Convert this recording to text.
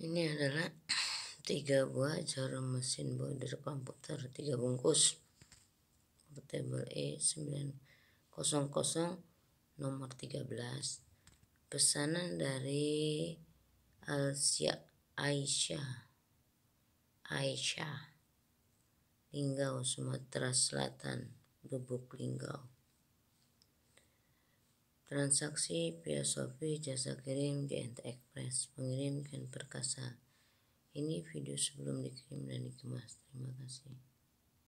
ini adalah tiga buah jarum mesin bodir komputer tiga bungkus portable E 900 nomor 13 pesanan dari Alsia Aisyah Aisyah Linggau Sumatera Selatan Lubuk Linggau Transaksi via Shopee jasa kirim di Express. Pengirim Ken Perkasa. Ini video sebelum dikirim dan dikemas. Terima kasih.